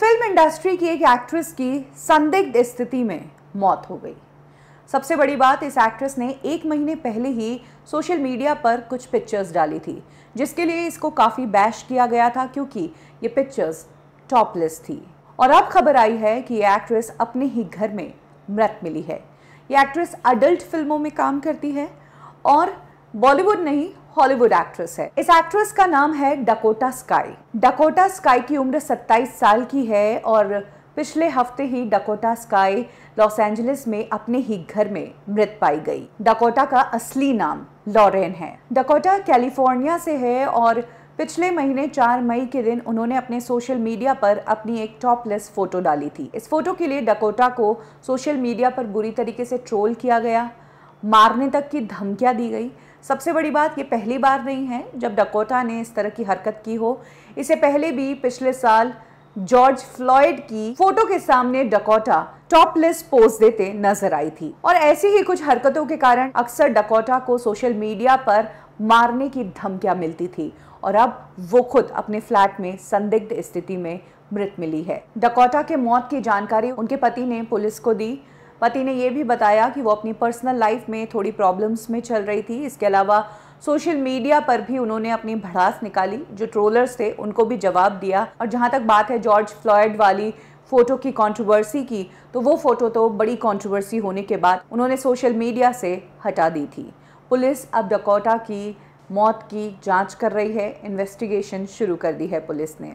film industry की एक actress की संदिग्ध स्थिति में मौत हो गई सबसे बड़ी बात इस एक्ट्रेस ने एक महीने पहले ही सोशल मीडिया पर कुछ पिक्चर्स डाली थी जिसके लिए इसको काफ़ी बैश किया गया था क्योंकि ये पिक्चर्स टॉपलेस थी और अब खबर आई है कि ये एक्ट्रेस अपने ही घर में मृत मिली है ये एक्ट्रेस अडल्ट फिल्मों में काम करती है और बॉलीवुड नहीं हॉलीवुड एक्ट्रेस है इस एक्ट्रेस का नाम है डकोटा स्काई डकोटा स्काई की उम्र 27 साल की है और पिछले हफ्ते ही डकोटा स्काई लॉस एंजलिस में अपने ही घर में मृत पाई गई डकोटा का असली नाम लॉरेन है डकोटा कैलिफोर्निया से है और पिछले महीने 4 मई के दिन उन्होंने अपने सोशल मीडिया पर अपनी एक टॉपलेस फोटो डाली थी इस फोटो के लिए डकोटा को सोशल मीडिया पर बुरी तरीके से ट्रोल किया गया मारने तक की धमकियां दी गई सबसे बड़ी बात ये पहली बार नहीं है जब डकोटा ने इस तरह की हरकत की हो इससे पहले भी पिछले साल जॉर्ज फ्लॉयड की फोटो के सामने डकोटा टॉपलेस पोज देते नजर आई थी और ऐसी ही कुछ हरकतों के कारण अक्सर डकोटा को सोशल मीडिया पर मारने की धमकियां मिलती थी और अब वो खुद अपने फ्लैट में संदिग्ध स्थिति में मृत मिली है डकोटा के मौत की जानकारी उनके पति ने पुलिस को दी पति ने यह भी बताया कि वो अपनी पर्सनल लाइफ में थोड़ी प्रॉब्लम्स में चल रही थी इसके अलावा सोशल मीडिया पर भी उन्होंने अपनी भड़ास निकाली जो ट्रोलर्स थे उनको भी जवाब दिया और जहाँ तक बात है जॉर्ज फ्लॉयड वाली फ़ोटो की कंट्रोवर्सी की तो वो फ़ोटो तो बड़ी कंट्रोवर्सी होने के बाद उन्होंने सोशल मीडिया से हटा दी थी पुलिस अब डकोटा की मौत की जांच कर रही है इन्वेस्टिगेशन शुरू कर दी है पुलिस ने